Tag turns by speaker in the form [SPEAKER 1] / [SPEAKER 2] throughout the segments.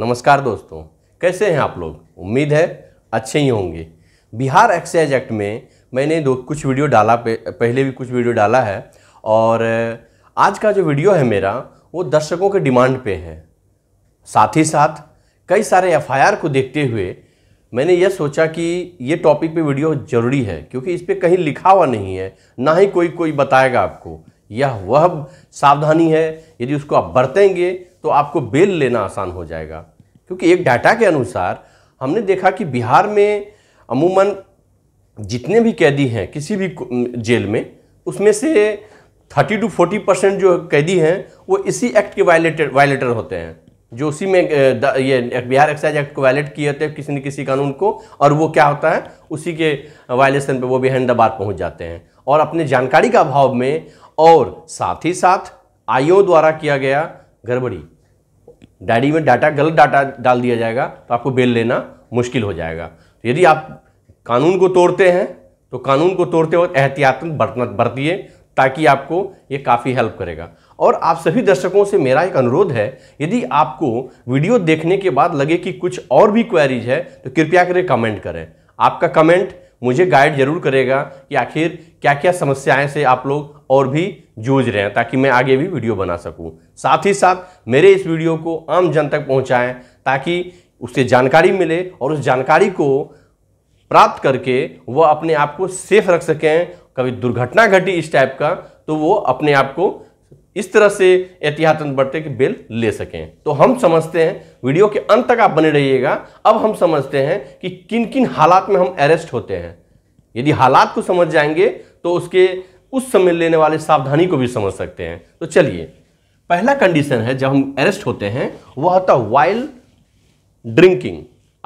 [SPEAKER 1] नमस्कार दोस्तों कैसे हैं आप लोग उम्मीद है अच्छे ही होंगे बिहार एक्साइज एक्ट में मैंने दो कुछ वीडियो डाला पे, पहले भी कुछ वीडियो डाला है और आज का जो वीडियो है मेरा वो दर्शकों के डिमांड पे है साथ ही साथ कई सारे एफआईआर को देखते हुए मैंने यह सोचा कि ये टॉपिक पे वीडियो ज़रूरी है क्योंकि इस पर कहीं लिखा हुआ नहीं है ना ही कोई कोई बताएगा आपको यह वह सावधानी है यदि उसको आप बरतेंगे तो आपको बेल लेना आसान हो जाएगा क्योंकि एक डाटा के अनुसार हमने देखा कि बिहार में अमूमन जितने भी कैदी हैं किसी भी जेल में उसमें से थर्टी टू फोर्टी परसेंट जो कैदी हैं वो इसी एक्ट के वायलेटर वायलेटर होते हैं जो उसी में ये बिहार एक्साइज एक्ट को वायलेट किए होते हैं किसी न किसी कानून को और वो क्या होता है उसी के वायलेशन पे वो भी अहमदाबाद पहुंच जाते हैं और अपने जानकारी का अभाव में और साथ ही साथ आईओ द्वारा किया गया गड़बड़ी डायरी में डाटा गलत डाटा डाल दिया जाएगा तो आपको बेल लेना मुश्किल हो जाएगा तो यदि आप कानून को तोड़ते हैं तो कानून को तोड़ते वक्त एहतियातन बरतना बरतिए ताकि आपको ये काफ़ी हेल्प करेगा और आप सभी दर्शकों से मेरा एक अनुरोध है यदि आपको वीडियो देखने के बाद लगे कि कुछ और भी क्वेरीज है तो कृपया करें कमेंट करें आपका कमेंट मुझे गाइड जरूर करेगा कि आखिर क्या क्या समस्याएं से आप लोग और भी जूझ रहे हैं ताकि मैं आगे भी वीडियो बना सकूं साथ ही साथ मेरे इस वीडियो को आम जन तक पहुंचाएं ताकि उससे जानकारी मिले और उस जानकारी को प्राप्त करके वह अपने आप को सेफ रख सकें कभी दुर्घटना घटी इस टाइप का तो वो अपने आप को इस तरह से एहतियातन बरते कि बेल ले सकें तो हम समझते हैं वीडियो के अंत तक आप बने रहिएगा अब हम समझते हैं कि किन किन हालात में हम अरेस्ट होते हैं यदि हालात को समझ जाएंगे तो उसके उस समय लेने वाले सावधानी को भी समझ सकते हैं तो चलिए पहला कंडीशन है जब हम अरेस्ट होते हैं वह होता वाइल ड्रिंकिंग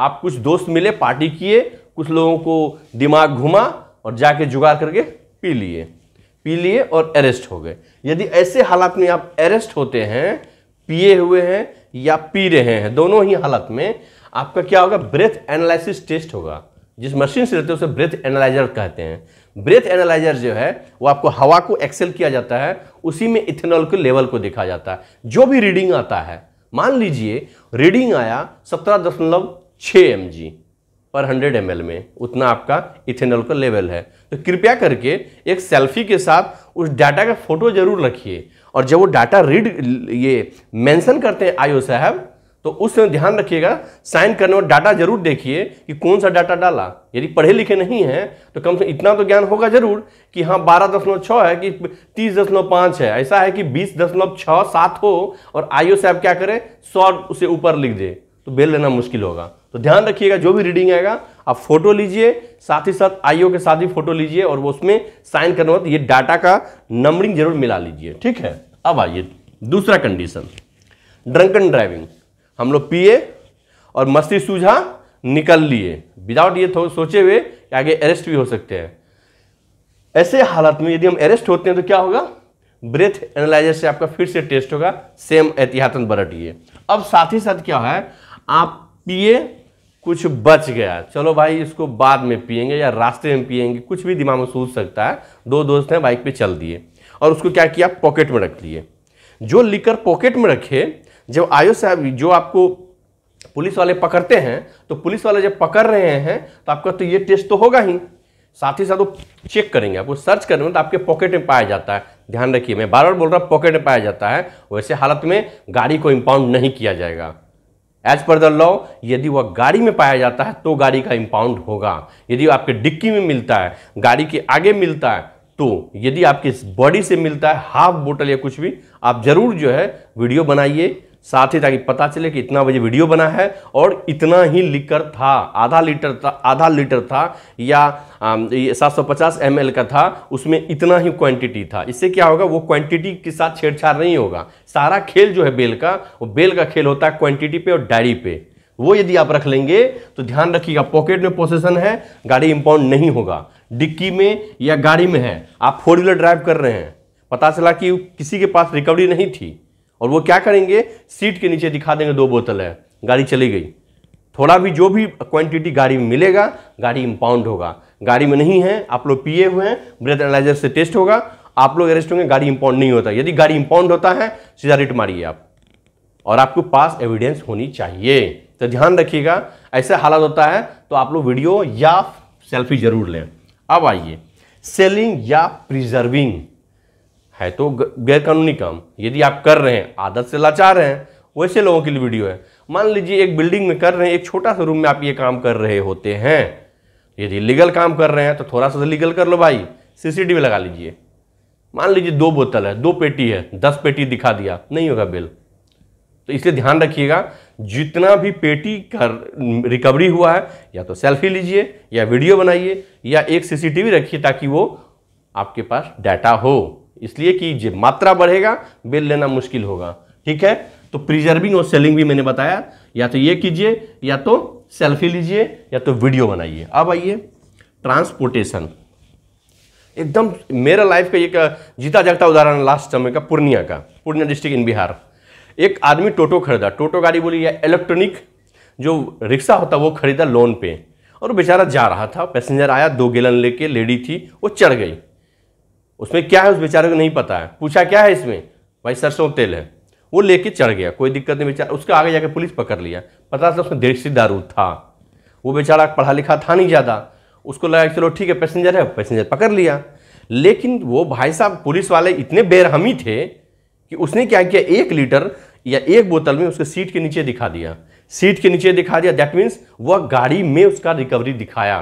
[SPEAKER 1] आप कुछ दोस्त मिले पार्टी किए कुछ लोगों को दिमाग घुमा और जाके जुगाड़ करके पी लिए पी लिए और अरेस्ट हो गए यदि ऐसे हालात में आप अरेस्ट होते हैं पिए हुए हैं या पी रहे हैं दोनों ही हालत में आपका क्या होगा ब्रेथ एनालिसिस टेस्ट होगा जिस मशीन से लेते हैं उसे ब्रेथ एनालाइजर कहते हैं ब्रेथ एनालाइजर जो है वो आपको हवा को एक्सेल किया जाता है उसी में इथेनॉल के लेवल को देखा जाता है जो भी रीडिंग आता है मान लीजिए रीडिंग आया सत्रह दशमलव छः एम जी पर हंड्रेड एम में उतना आपका इथेनॉल का लेवल है तो कृपया करके एक सेल्फी के साथ उस डाटा का फोटो जरूर रखिए और जब वो डाटा रीड ये मेंशन करते हैं आयो साहब तो उस समय ध्यान रखिएगा साइन करने में डाटा जरूर देखिए कि कौन सा डाटा डाला यदि पढ़े लिखे नहीं हैं तो कम से कम इतना तो ज्ञान होगा जरूर कि हाँ बारह दशमलव छः है कि तीस दशमलव पाँच है ऐसा है कि बीस दशमलव छः सात हो और आईओ से आप क्या करें सौ उसे ऊपर लिख दे तो बेल लेना मुश्किल होगा तो ध्यान रखिएगा जो भी रीडिंग आएगा आप फोटो लीजिए साथ ही साथ आईओ के साथ ही फोटो लीजिए और वो उसमें साइन करने वक्त ये डाटा का नंबरिंग जरूर मिला लीजिए ठीक है अब आइए दूसरा कंडीशन ड्रंकन ड्राइविंग हम लोग पिए और मस्ती सूझा निकल लिए विदाउट ये सोचे हुए कि आगे अरेस्ट भी हो सकते हैं ऐसे हालत में यदि हम अरेस्ट होते हैं तो क्या होगा ब्रेथ एनालाइजर से आपका फिर से टेस्ट होगा सेम एहतियातन बरटिए अब साथ ही साथ क्या है आप पिए कुछ बच गया चलो भाई इसको बाद में पिएंगे या रास्ते में पिएंगे कुछ भी दिमाग में सूझ सकता है दो दोस्त हैं बाइक पे चल दिए और उसको क्या किया पॉकेट में रख लिए जो लिकर पॉकेट में रखे जब आयो साहब जो आपको पुलिस वाले पकड़ते हैं तो पुलिस वाले जब पकड़ रहे हैं तो आपका तो ये टेस्ट तो होगा ही साथ ही साथ वो चेक करेंगे आपको सर्च करेंगे तो आपके पॉकेट में पाया जाता है ध्यान रखिए मैं बार बार बोल रहा हूँ पॉकेट में पाया जाता है वैसे हालत में गाड़ी को इम्पाउंड नहीं किया जाएगा एज पर द लॉ यदि वह गाड़ी में पाया जाता है तो गाड़ी का इम्पाउंड होगा यदि आपके डिक्की में मिलता है गाड़ी के आगे मिलता है तो यदि आपके बॉडी से मिलता है हाफ बोतल या कुछ भी आप जरूर जो है वीडियो बनाइए साथ ही ताकि पता चले कि इतना बजे वीडियो बना है और इतना ही लीकर था आधा लीटर था आधा लीटर था या सात सौ पचास एम का था उसमें इतना ही क्वांटिटी था इससे क्या होगा वो क्वांटिटी के साथ छेड़छाड़ नहीं होगा सारा खेल जो है बेल का वो बेल का खेल होता है क्वांटिटी पे और डायरी पे वो यदि आप रख लेंगे तो ध्यान रखिएगा पॉकेट में पोसेसन है गाड़ी इंपाउंड नहीं होगा डिक्की में या गाड़ी में है आप फोर व्हीलर ड्राइव कर रहे हैं पता चला कि किसी के पास रिकवरी नहीं थी और वो क्या करेंगे सीट के नीचे दिखा देंगे दो बोतल है गाड़ी चली गई थोड़ा भी जो भी क्वांटिटी गाड़ी में मिलेगा गाड़ी इम्पाउंड होगा गाड़ी में नहीं है आप लोग पिए हुए हैं ब्रेथ एनालाइजर से टेस्ट होगा आप लोग अरेस्ट होंगे गाड़ी इंपाउंड नहीं होता यदि गाड़ी इंपाउंड होता है सीधा रिट मारिए आप और आपके पास एविडेंस होनी चाहिए तो ध्यान रखिएगा ऐसा हालात होता है तो आप लोग वीडियो या सेल्फी जरूर लें अब आइए सेलिंग या प्रिजर्विंग है तो गैरकानूनी काम यदि आप कर रहे हैं आदत से लाचार हैं वैसे लोगों के लिए वीडियो है मान लीजिए एक बिल्डिंग में कर रहे हैं एक छोटा सा रूम में आप ये काम कर रहे होते हैं यदि लीगल काम कर रहे हैं तो थोड़ा सा लीगल तो कर लो भाई सीसीटीवी लगा लीजिए मान लीजिए दो बोतल है दो पेटी है दस पेटी दिखा दिया नहीं होगा बिल तो इसलिए ध्यान रखिएगा जितना भी पेटी कर रिकवरी हुआ है या तो सेल्फी लीजिए या वीडियो बनाइए या एक सीसीटीवी रखिए ताकि वो आपके पास डाटा हो इसलिए कि जब मात्रा बढ़ेगा बेल लेना मुश्किल होगा ठीक है तो प्रिजर्विंग और सेलिंग भी मैंने बताया या तो ये कीजिए या तो सेल्फी लीजिए या तो वीडियो बनाइए अब आइए ट्रांसपोर्टेशन एकदम मेरा लाइफ का एक जीता जागता उदाहरण लास्ट समय का पूर्णिया का पूर्णिया डिस्ट्रिक्ट इन बिहार एक आदमी टोटो खरीदा टोटो गाड़ी बोली या इलेक्ट्रॉनिक जो रिक्शा होता वो खरीदा लोन पे और बेचारा जा रहा था पैसेंजर आया दो गैलन लेके लेडी थी वो चढ़ गई उसमें क्या है उस बेचारे को नहीं पता है पूछा क्या है इसमें भाई सरसों तेल है वो लेके चढ़ गया कोई दिक्कत नहीं बेचारा उसके आगे जाके पुलिस पकड़ लिया पता चला उसमें देसी दारू था वो बेचारा पढ़ा लिखा था नहीं ज़्यादा उसको लगा चलो ठीक है पैसेंजर है पैसेंजर पकड़ लिया लेकिन वो भाई साहब पुलिस वाले इतने बेरहमी थे कि उसने क्या किया एक लीटर या एक बोतल में उसके सीट के नीचे दिखा दिया सीट के नीचे दिखा दिया दैट मीन्स वह गाड़ी में उसका रिकवरी दिखाया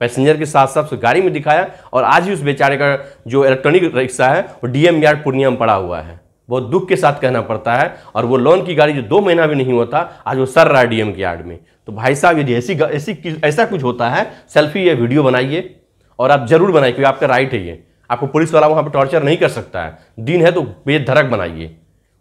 [SPEAKER 1] पैसेंजर के साथ साथ गाड़ी में दिखाया और आज ही उस बेचारे का जो इलेक्ट्रॉनिक रिक्शा है वो डीएम यार्ड पूर्णिया में पड़ा हुआ है बहुत दुख के साथ कहना पड़ता है और वो लोन की गाड़ी जो दो महीना भी नहीं होता आज वो सर रहा है डीएम के यार्ड में तो भाई साहब यदि ऐसी ऐसी ऐसा कुछ होता है सेल्फी या वीडियो बनाइए और आप जरूर बनाइए क्योंकि आपका राइट है ये आपको पुलिस वाला वहाँ पर टॉर्चर नहीं कर सकता है दिन है तो बेधड़क बनाइए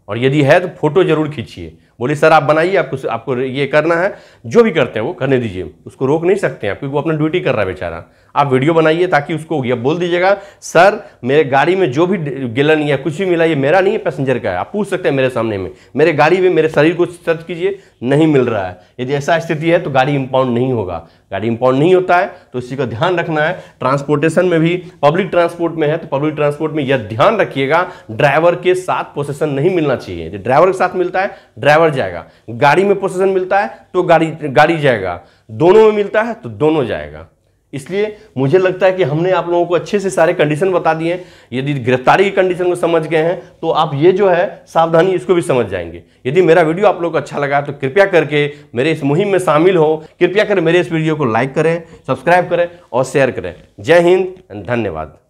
[SPEAKER 1] और यदि है तो फोटो जरूर खींचिए बोले सर आप बनाइए आपको आपको ये करना है जो भी करते हैं वो करने दीजिए उसको रोक नहीं सकते हैं क्योंकि वो अपना ड्यूटी कर रहा है बेचारा आप वीडियो बनाइए ताकि उसको यह बोल दीजिएगा सर मेरे गाड़ी में जो भी गिलन या कुछ भी मिला ये मेरा नहीं है पैसेंजर का है आप पूछ सकते हैं मेरे सामने में मेरे गाड़ी में मेरे शरीर को सर्च कीजिए नहीं मिल रहा है यदि ऐसा स्थिति है तो गाड़ी इम्पाउंड नहीं होगा गाड़ी इम्पाउंड नहीं होता है तो इसी का ध्यान रखना है ट्रांसपोर्टेशन में भी पब्लिक ट्रांसपोर्ट में है तो पब्लिक ट्रांसपोर्ट में यह ध्यान रखिएगा ड्राइवर के साथ पोसेशन नहीं मिलना चाहिए ड्राइवर के साथ मिलता है ड्राइवर बढ़ जाएगा गाड़ी में प्रोसेसन मिलता है तो गाड़ी गाड़ी जाएगा दोनों में मिलता है तो दोनों जाएगा इसलिए मुझे लगता है कि हमने आप लोगों को अच्छे से सारे कंडीशन बता दिए हैं यदि गिरफ्तारी की कंडीशन को समझ गए हैं तो आप ये जो है सावधानी इसको भी समझ जाएंगे यदि मेरा वीडियो आप लोग को अच्छा लगा तो कृपया करके मेरे इस मुहिम में शामिल हो कृपया कर मेरे इस वीडियो को लाइक करें सब्सक्राइब करें और शेयर करें जय हिंद धन्यवाद